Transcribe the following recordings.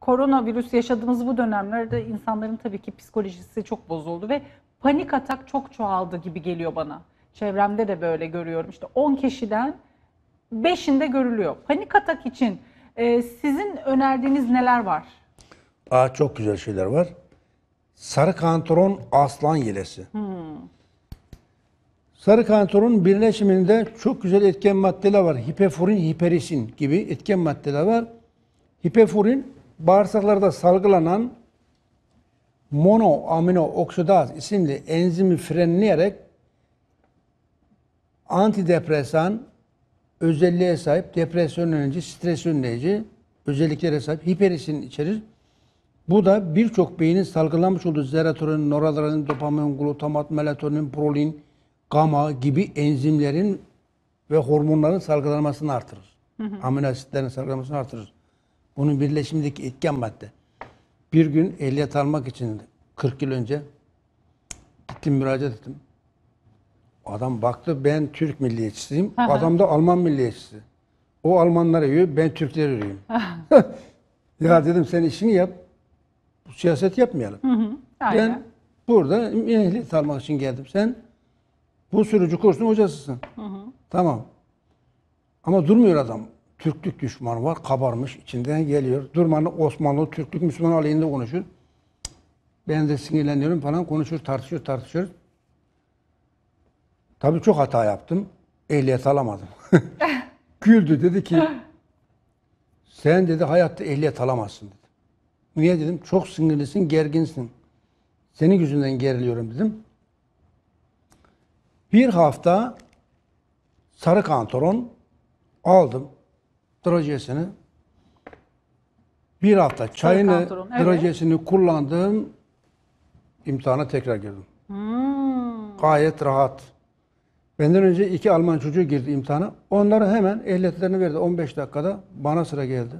koronavirüs yaşadığımız bu dönemlerde insanların tabii ki psikolojisi çok bozuldu ve panik atak çok çoğaldı gibi geliyor bana. Çevremde de böyle görüyorum. İşte 10 kişiden 5'inde görülüyor. Panik atak için e, sizin önerdiğiniz neler var? Aa, çok güzel şeyler var. Sarı kantaron aslan yelesi. Hmm. Sarı kantaronun birleşiminde çok güzel etken maddeler var. Hipefurin, hiperisin gibi etken maddeler var. Hipefurin bağırsaklarda salgılanan monoamino oksidaz isimli enzimi frenleyerek antidepresan özelliğe sahip, depresyon önleyici, stres önleyici özelliklere sahip hiperisin içerir. Bu da birçok beynin salgılanmış olduğu serotonin, noradrenalin, dopamin, glutamat, melatonin, prolin, gama gibi enzimlerin ve hormonların salgılanmasını artırır. Hı Amino asitlerin salgılanmasını artırır. Onun birleşimindeki etken madde. Bir gün ehliyet almak için 40 yıl önce gittim müracaat ettim. Adam baktı ben Türk milliyetçisiyim. Aha. Adam da Alman milliyetçisi. O Almanlara yiyor, ben Türkleri yiyorum. ya dedim sen işini yap. Siyaset yapmayalım. Hı hı, Ben burada ehliyet almak için geldim. Sen bu sürücü kursun hocasısın. Hı hı. Tamam. Ama durmuyor adam. Türklük düşmanı var, kabarmış, içinden geliyor. Durmanı Osmanlı, Türklük, Müslüman aleyhinde konuşur. Ben de sinirleniyorum falan, konuşur, tartışıyor, tartışıyor. Tabii çok hata yaptım. Ehliyet alamadım. Güldü dedi ki, sen dedi hayatta ehliyet alamazsın dedi. Niye dedim? Çok sinirlisin, gerginsin. Senin yüzünden geriliyorum dedim. Bir hafta sarı kantoron aldım derecesini bir hafta çayını Kalkantorum, evet. derecesini kullandım. imtihana tekrar girdim. Hmm. Gayet rahat. Benden önce iki Alman çocuğu girdi imtihana. Onları hemen ehliyetlerini verdi 15 dakikada. Bana sıra geldi.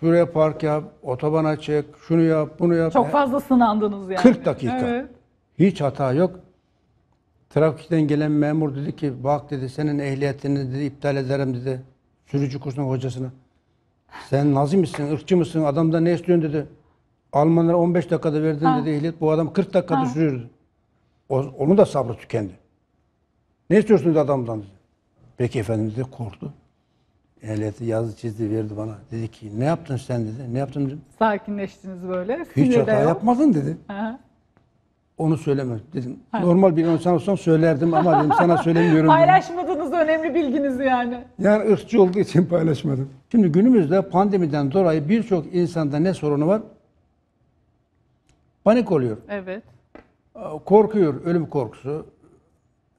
Şuraya park yap, otobana çek, şunu yap, bunu yap. Çok fazla sınandınız yani. 40 dakika. Evet. Hiç hata yok. Trafikten gelen memur dedi ki bak dedi senin ehliyetini dedi iptal ederim dedi. Sürücü kursuna hocasına. Sen nazi misin, ırkçı mısın, adamdan ne istiyorsun dedi. Almanlara 15 dakikada verdin ha. dedi ehliyet. Bu adam 40 dakikada ha. sürüyordu. O, onun da sabrı tükendi. Ne istiyorsunuz adamdan dedi. Peki efendim dedi korktu. Ehliyeti yazdı çizdi verdi bana. Dedi ki ne yaptın sen dedi. Ne yaptın dedi. Sakinleştiniz böyle. Hiç hata yapmadın dedi. Ha onu söylemem dedim. Ha. Normal bir insan olsam söylerdim ama dedim sana söylemiyorum. Paylaşmadığınız önemli bilginizi yani. Yani ırkçı olduğu için paylaşmadım. Şimdi günümüzde pandemiden dolayı birçok insanda ne sorunu var? Panik oluyor. Evet. Ee, korkuyor, ölüm korkusu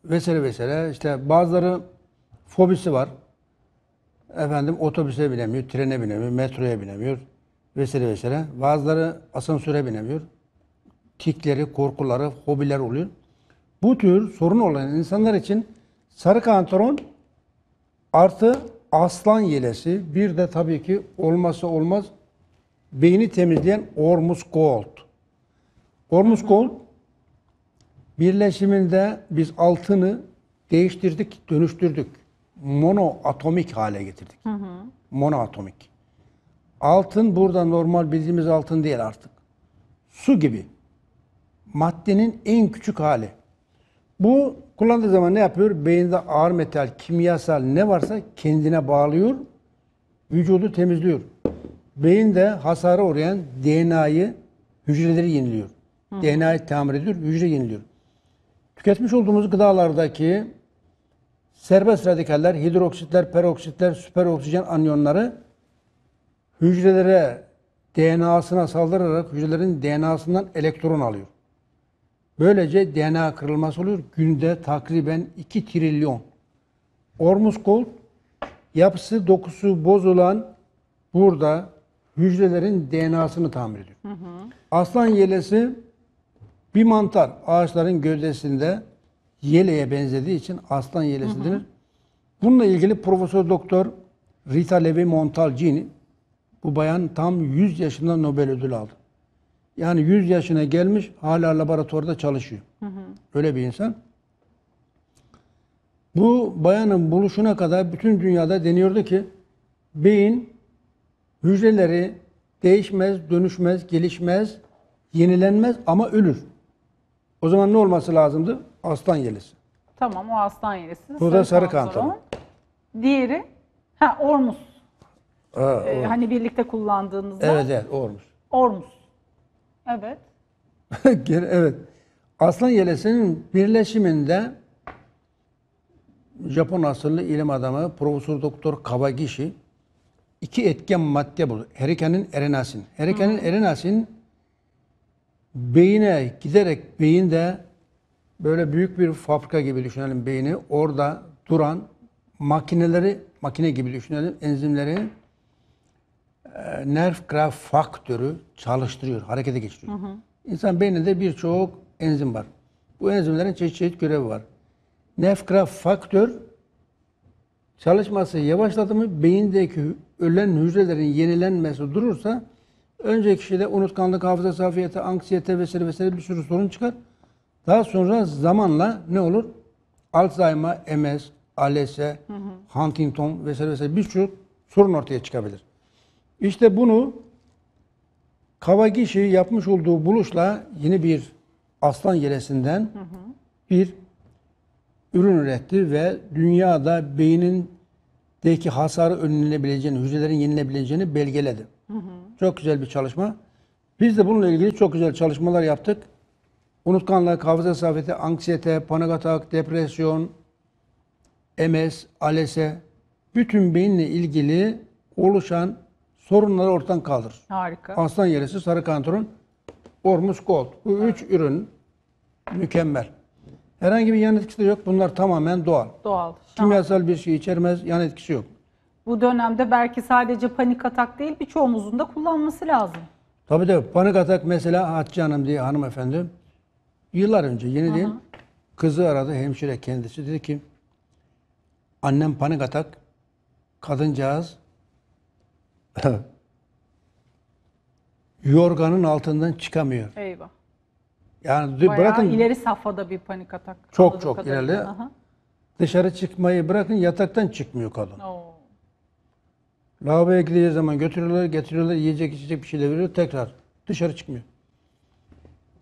vesaire vesaire. İşte bazıları fobisi var. Efendim otobüse binemiyor, trene binemiyor, metroya binemiyor vesaire vesaire. Bazıları asansöre binemiyor tikleri, korkuları, hobiler oluyor. Bu tür sorun olan insanlar için sarı kantaron artı aslan yelesi bir de tabii ki olmazsa olmaz beyni temizleyen Ormus Gold. Ormus Gold birleşiminde biz altını değiştirdik, dönüştürdük. Monoatomik hale getirdik. Hı hı. Monoatomik. Altın burada normal bildiğimiz altın değil artık. Su gibi maddenin en küçük hali. Bu kullandığı zaman ne yapıyor? Beyinde ağır metal, kimyasal ne varsa kendine bağlıyor, vücudu temizliyor. Beyinde hasara uğrayan DNA'yı, hücreleri yeniliyor. Hı. DNA'yı tamir ediyor, hücre yeniliyor. Tüketmiş olduğumuz gıdalardaki serbest radikaller, hidroksitler, peroksitler, süper oksijen anyonları hücrelere DNA'sına saldırarak hücrelerin DNA'sından elektron alıyor. Böylece DNA kırılması olur. Günde takriben 2 trilyon. Ormus kol yapısı dokusu bozulan burada hücrelerin DNA'sını tamir ediyor. Hı hı. Aslan yelesi bir mantar ağaçların gövdesinde yeleğe benzediği için aslan yelesi denir. Bununla ilgili Profesör Doktor Rita Levi Montalcini bu bayan tam 100 yaşında Nobel ödülü aldı. Yani 100 yaşına gelmiş hala laboratuvarda çalışıyor. Hı hı. Öyle bir insan. Bu bayanın buluşuna kadar bütün dünyada deniyordu ki beyin hücreleri değişmez, dönüşmez, gelişmez, yenilenmez ama ölür. O zaman ne olması lazımdı? Aslan yelisi. Tamam o aslan yelisi. Bu da sarı kantaron. Diğeri ha ormus. Ha, ee, hani birlikte kullandığınızda. Evet evet ormus. Ormus. Evet. evet. Aslan yelesinin birleşiminde Japon asıllı ilim adamı Profesör Doktor Kawagishi iki etken madde buldu. Herikenin erenasin. Herikenin erenasin beyine giderek beyinde böyle büyük bir fabrika gibi düşünelim beyni. Orada duran makineleri, makine gibi düşünelim enzimleri e, nerf graf faktörü çalıştırıyor, harekete geçiriyor. Hı hı. İnsan beyninde birçok enzim var. Bu enzimlerin çeşit çeşit görevi var. Nerf graf faktör çalışması yavaşladı mı beyindeki ölen hücrelerin yenilenmesi durursa önceki kişide unutkanlık, hafıza safiyeti, anksiyete vesaire vesaire bir sürü sorun çıkar. Daha sonra zamanla ne olur? Alzheimer, MS, ALS, hı hı. Huntington vesaire vesaire bir sürü sorun ortaya çıkabilir. İşte bunu Kavagişi yapmış olduğu buluşla yeni bir aslan yelesinden bir ürün üretti ve dünyada beynin deki hasarı önlenebileceğini, hücrelerin yenilebileceğini belgeledi. Hı hı. Çok güzel bir çalışma. Biz de bununla ilgili çok güzel çalışmalar yaptık. Unutkanlık, hafıza safiyeti, anksiyete, panik atak, depresyon, MS, ALS'e bütün beyinle ilgili oluşan sorunları ortadan kaldırır. Harika. Aslan yerisi sarı kanturun Ormus Gold. Bu evet. üç ürün mükemmel. Herhangi bir yan etkisi de yok. Bunlar tamamen doğal. Doğal. Kimyasal bir şey içermez. Yan etkisi yok. Bu dönemde belki sadece panik atak değil birçoğumuzun da kullanması lazım. Tabii de panik atak mesela Hatice Hanım diye hanımefendi yıllar önce yeni Aha. değil kızı aradı hemşire kendisi dedi ki annem panik atak kadıncağız yorganın altından çıkamıyor. Eyvah. Yani Bayağı bırakın ileri safhada bir panik atak. Çok çok kadarıyla. ileri. Dışarı çıkmayı bırakın yataktan çıkmıyor kadın. Oo. Lavaboya gideceği zaman götürüyorlar, getiriyorlar, yiyecek içecek bir şeyler veriyor tekrar. Dışarı çıkmıyor.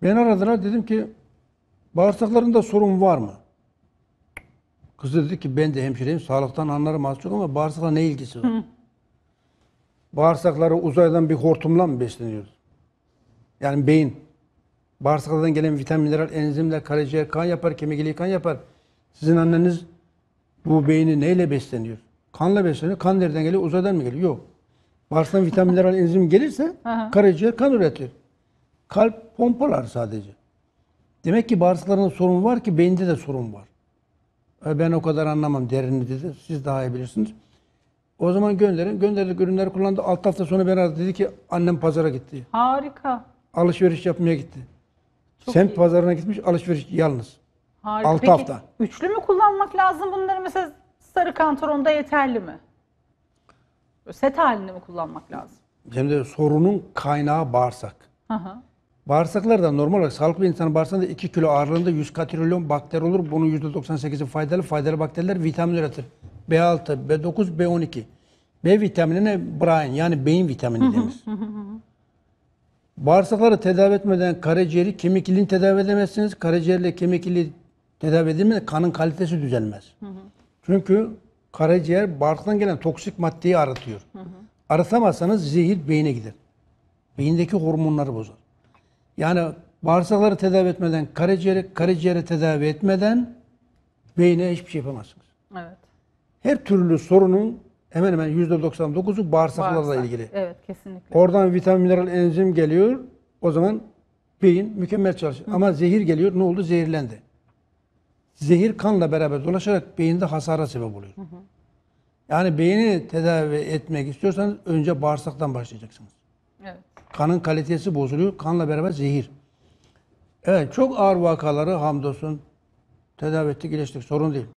Ben aradılar dedim ki bağırsaklarında sorun var mı? Kız dedi ki ben de hemşireyim, sağlıktan anlarım az çok ama bağırsakla ne ilgisi var? bağırsakları uzaydan bir hortumla mı besleniyoruz? Yani beyin. Bağırsaklardan gelen vitamin, mineral, enzimler, karaciğer kan yapar, kemik iliği kan yapar. Sizin anneniz bu beyni neyle besleniyor? Kanla besleniyor. Kan nereden geliyor? Uzaydan mı geliyor? Yok. Bağırsaktan vitamin, mineral, enzim gelirse karaciğer kan üretir. Kalp pompalar sadece. Demek ki bağırsaklarında sorun var ki beyinde de sorun var. E, ben o kadar anlamam derinliği de siz daha iyi bilirsiniz. O zaman gönderin. Gönderdik ürünleri kullandı. Alt hafta sonra ben aradı. Dedi ki annem pazara gitti. Harika. Alışveriş yapmaya gitti. Çok Semt iyi. pazarına gitmiş alışveriş yalnız. Harika. 6 Peki, hafta. Üçlü mü kullanmak lazım bunları mesela sarı kantaronda yeterli mi? Set halinde mi kullanmak lazım? Şimdi sorunun kaynağı bağırsak. Hı hı. Bağırsaklarda normal olarak sağlıklı bir insanın bağırsağında 2 kilo ağırlığında 100 katrilyon bakteri olur. Bunun %98'i faydalı. Faydalı bakteriler vitamin üretir. B6, B9, B12. B vitaminine brain yani beyin vitamini denir. Bağırsakları tedavi etmeden karaciğeri, kemik iliğini tedavi edemezsiniz. Karaciğerle kemik iliği tedavi edilmeden kanın kalitesi düzelmez. Çünkü karaciğer bağırsaktan gelen toksik maddeyi aratıyor. Aratamazsanız zehir beyine gider. Beyindeki hormonları bozar. Yani bağırsakları tedavi etmeden, karaciğeri, karaciğere tedavi etmeden beyine hiçbir şey yapamazsınız. Evet her türlü sorunun hemen hemen %99'u bağırsaklarla Bağırsak. ilgili. Evet kesinlikle. Oradan vitamin, mineral, enzim geliyor. O zaman beyin mükemmel çalışıyor. Hı. Ama zehir geliyor. Ne oldu? Zehirlendi. Zehir kanla beraber dolaşarak beyinde hasara sebep oluyor. Hı hı. Yani beyni tedavi etmek istiyorsanız önce bağırsaktan başlayacaksınız. Evet. Kanın kalitesi bozuluyor. Kanla beraber zehir. Evet çok ağır vakaları hamdolsun tedavi ettik, iyileştik. Sorun değil.